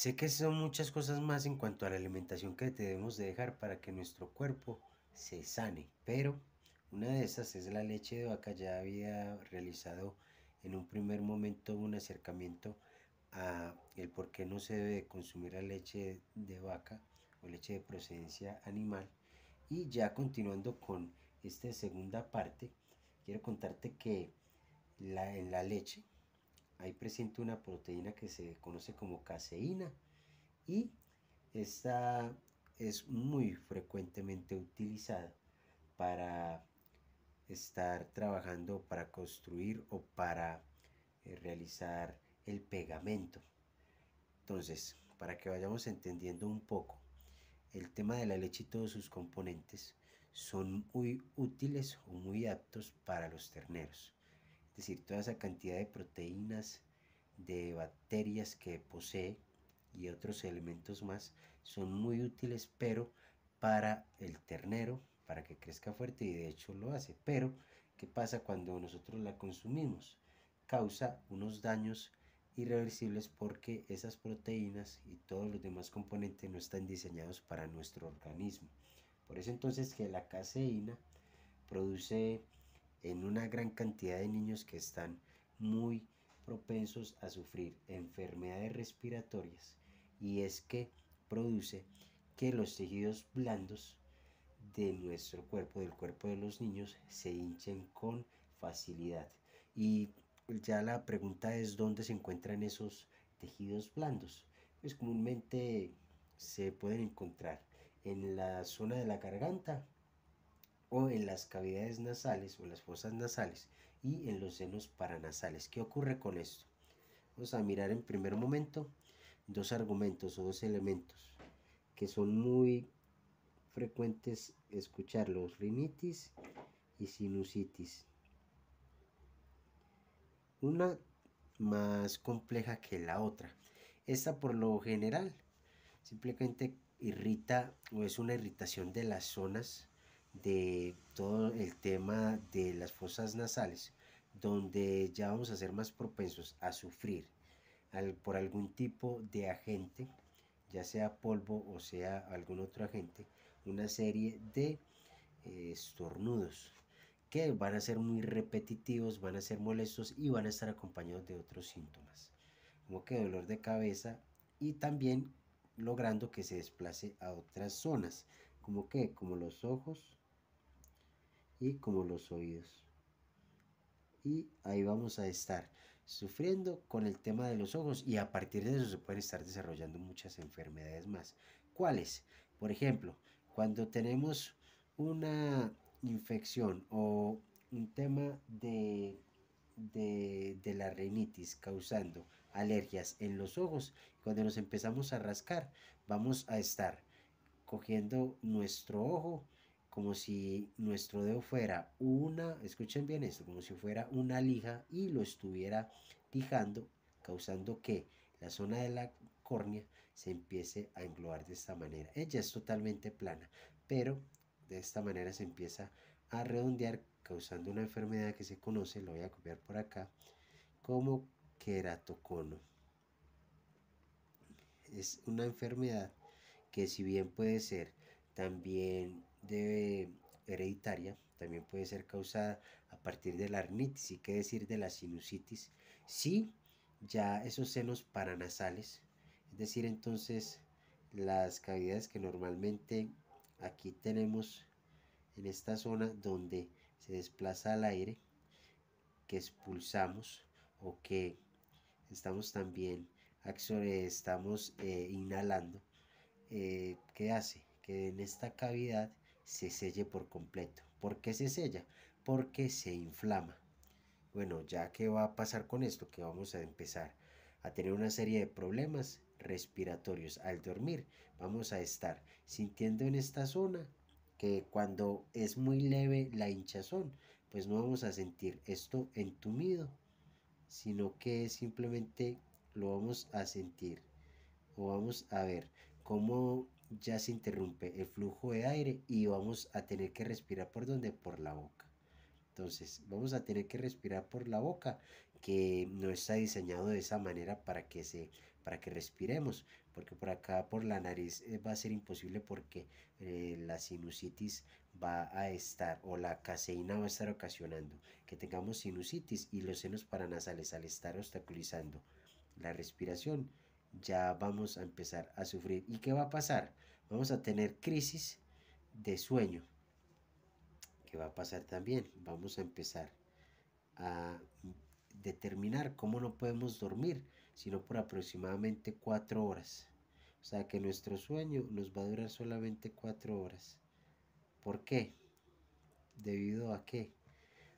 Sé que son muchas cosas más en cuanto a la alimentación que debemos de dejar para que nuestro cuerpo se sane, pero una de esas es la leche de vaca. Ya había realizado en un primer momento un acercamiento a el por qué no se debe consumir la leche de vaca o leche de procedencia animal. Y ya continuando con esta segunda parte, quiero contarte que la, en la leche ahí presente una proteína que se conoce como caseína y esta es muy frecuentemente utilizada para estar trabajando para construir o para eh, realizar el pegamento. Entonces, para que vayamos entendiendo un poco, el tema de la leche y todos sus componentes son muy útiles o muy aptos para los terneros es decir, toda esa cantidad de proteínas, de bacterias que posee y otros elementos más son muy útiles, pero para el ternero, para que crezca fuerte y de hecho lo hace. Pero, ¿qué pasa cuando nosotros la consumimos? Causa unos daños irreversibles porque esas proteínas y todos los demás componentes no están diseñados para nuestro organismo. Por eso entonces que la caseína produce en una gran cantidad de niños que están muy propensos a sufrir enfermedades respiratorias y es que produce que los tejidos blandos de nuestro cuerpo, del cuerpo de los niños, se hinchen con facilidad. Y ya la pregunta es dónde se encuentran esos tejidos blandos. Pues comúnmente se pueden encontrar en la zona de la garganta, en las cavidades nasales o las fosas nasales y en los senos paranasales. ¿Qué ocurre con esto? Vamos a mirar en primer momento dos argumentos o dos elementos que son muy frecuentes escuchar, los rinitis y sinusitis. Una más compleja que la otra. Esta por lo general simplemente irrita o es una irritación de las zonas de todo el tema de las fosas nasales, donde ya vamos a ser más propensos a sufrir por algún tipo de agente, ya sea polvo o sea algún otro agente, una serie de eh, estornudos que van a ser muy repetitivos, van a ser molestos y van a estar acompañados de otros síntomas, como que dolor de cabeza y también logrando que se desplace a otras zonas, como que como los ojos, y como los oídos. Y ahí vamos a estar sufriendo con el tema de los ojos y a partir de eso se pueden estar desarrollando muchas enfermedades más. ¿Cuáles? Por ejemplo, cuando tenemos una infección o un tema de, de, la rinitis causando alergias en los ojos, cuando nos empezamos a rascar, vamos a estar cogiendo nuestro ojo como si nuestro dedo fuera una, escuchen bien esto, como si fuera una lija y lo estuviera lijando, causando que la zona de la córnea se empiece a englobar de esta manera. Ella es totalmente plana, pero de esta manera se empieza a redondear causando una enfermedad que se conoce, lo voy a copiar por acá, como queratocono. Es una enfermedad que si bien puede ser también de hereditaria también puede ser causada a partir de la arnitis y qué decir de la sinusitis si ya esos senos paranasales es decir entonces las cavidades que normalmente aquí tenemos en esta zona donde se desplaza el aire que expulsamos o que estamos también eh, estamos eh, inhalando eh, ¿qué hace? que en esta cavidad se selle por completo. ¿Por qué se sella? Porque se inflama. Bueno, ya que va a pasar con esto, que vamos a empezar a tener una serie de problemas respiratorios al dormir. Vamos a estar sintiendo en esta zona que cuando es muy leve la hinchazón, pues no vamos a sentir esto entumido, sino que simplemente lo vamos a sentir o vamos a ver cómo ya se interrumpe el flujo de aire y vamos a tener que respirar por donde? Por la boca. Entonces, vamos a tener que respirar por la boca, que no está diseñado de esa manera para que para que respiremos, porque por acá por la nariz eh, va a ser imposible porque eh, la sinusitis va a estar o la caseína va a estar ocasionando que tengamos sinusitis y los senos paranasales al estar obstaculizando la respiración ya vamos a empezar a sufrir. ¿Y qué va a pasar? Vamos a tener crisis de sueño. ¿Qué va a pasar también? Vamos a empezar a determinar cómo no podemos dormir, sino por aproximadamente cuatro horas. O sea que nuestro sueño nos va a durar solamente cuatro horas. ¿Por qué? ¿Debido a qué?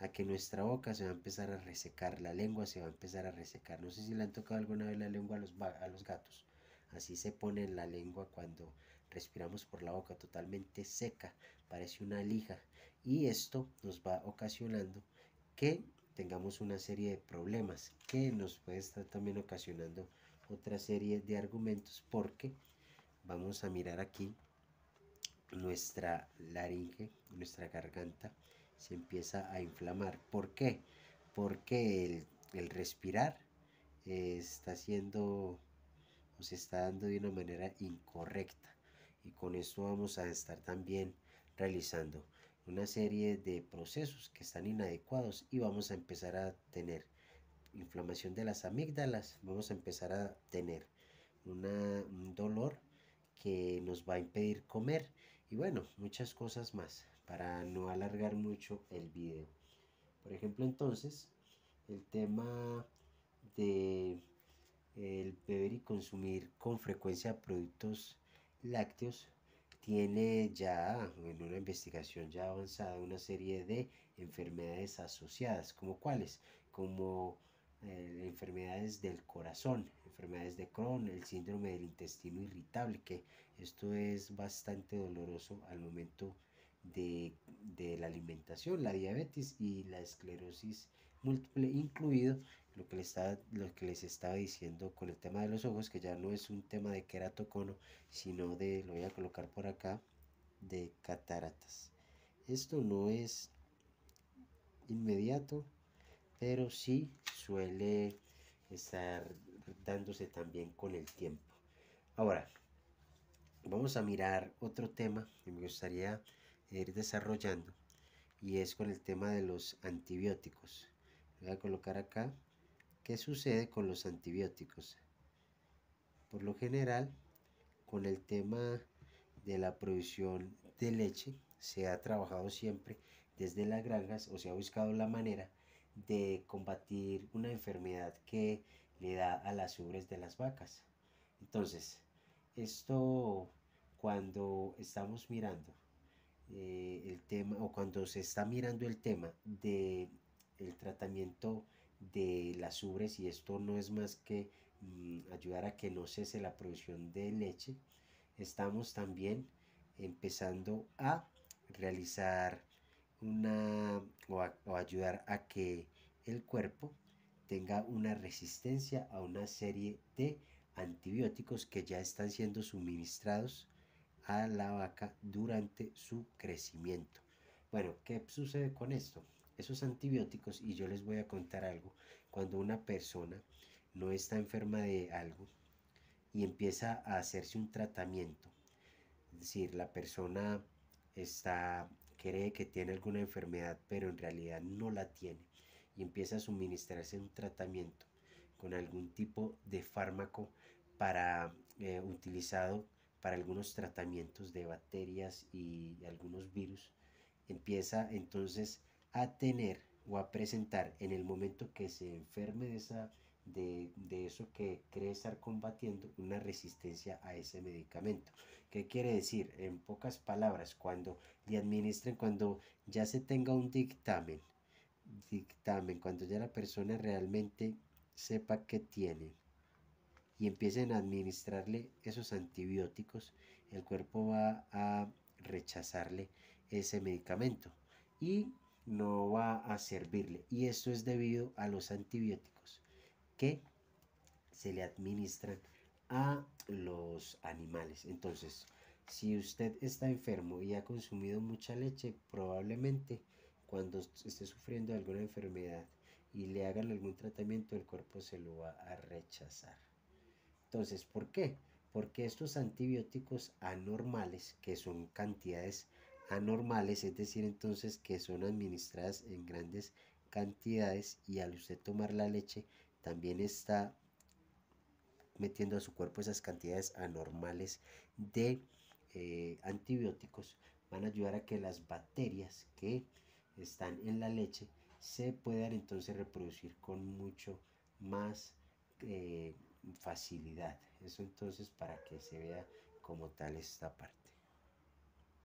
a que nuestra boca se va a empezar a resecar, la lengua se va a empezar a resecar. No sé si le han tocado alguna vez la lengua a los, a los gatos. Así se pone la lengua cuando respiramos por la boca totalmente seca, parece una lija. Y esto nos va ocasionando que tengamos una serie de problemas que nos puede estar también ocasionando otra serie de argumentos porque vamos a mirar aquí nuestra laringe, nuestra garganta se empieza a inflamar. ¿Por qué? Porque el, respirar eh, está siendo o se está dando de una manera incorrecta. Y con esto vamos a estar también realizando una serie de procesos que están inadecuados y vamos a empezar a tener inflamación de las amígdalas, vamos a empezar a tener un dolor que nos va a impedir comer y bueno, muchas cosas más para no alargar mucho el video. Por ejemplo, entonces, el tema de el beber y consumir con frecuencia productos lácteos tiene ya en una investigación ya avanzada una serie de enfermedades asociadas, como cuáles, como eh, enfermedades del corazón, enfermedades de Crohn, el síndrome del intestino irritable, que esto es bastante doloroso al momento de, la alimentación, la diabetes y la esclerosis múltiple, incluido lo que, les estaba, lo que les estaba diciendo con el tema de los ojos, que ya no es un tema de queratocono, sino de, lo voy a colocar por acá, de cataratas. Esto no es inmediato, pero sí suele estar dándose también con el tiempo. Ahora, vamos a mirar otro tema que me gustaría eh, ir desarrollando y es con el tema de los antibióticos. Voy a colocar acá qué sucede con los antibióticos. Por lo general, con el tema de la producción de leche, se ha trabajado siempre desde las granjas o se ha buscado la manera de combatir una enfermedad que le da a las ubres de las vacas. Entonces, esto cuando estamos mirando eh, el tema o cuando se está mirando el tema de el tratamiento de las ubres y esto no es más que mm, ayudar a que no cese la producción de leche estamos también empezando a realizar una o ayudar a que el cuerpo tenga una resistencia a una serie de antibióticos que ya están siendo suministrados a la vaca durante su crecimiento. Bueno, ¿qué sucede con esto? Esos antibióticos, y yo les voy a contar algo, cuando una persona no está enferma de algo y empieza a hacerse un tratamiento, es decir, la persona está cree que tiene alguna enfermedad, pero en realidad no la tiene y empieza a suministrarse un tratamiento con algún tipo de fármaco para eh, utilizado para algunos tratamientos de bacterias y algunos virus, empieza entonces a tener o a presentar en el momento que se enferme de, esa, de, eso que cree estar combatiendo una resistencia a ese medicamento. ¿Qué quiere decir? En pocas palabras, cuando le administren, cuando ya se tenga un dictamen, dictamen, cuando ya la persona realmente sepa que tiene, y empiecen a administrarle esos antibióticos, el cuerpo va a rechazarle ese medicamento y no va a servirle. Y esto es debido a los antibióticos que se le administran a los animales. Entonces, si usted está enfermo y ha consumido mucha leche, probablemente cuando esté sufriendo alguna enfermedad y le hagan algún tratamiento, el cuerpo se lo va a rechazar. Entonces, ¿por qué? Porque estos antibióticos anormales, que son cantidades anormales, es decir, entonces que son administradas en grandes cantidades y al usted tomar la leche también está metiendo a su cuerpo esas cantidades anormales de eh, antibióticos, van a ayudar a que las bacterias que están en la leche se puedan entonces reproducir con mucho más eh, facilidad. Eso entonces para que se vea como tal esta parte.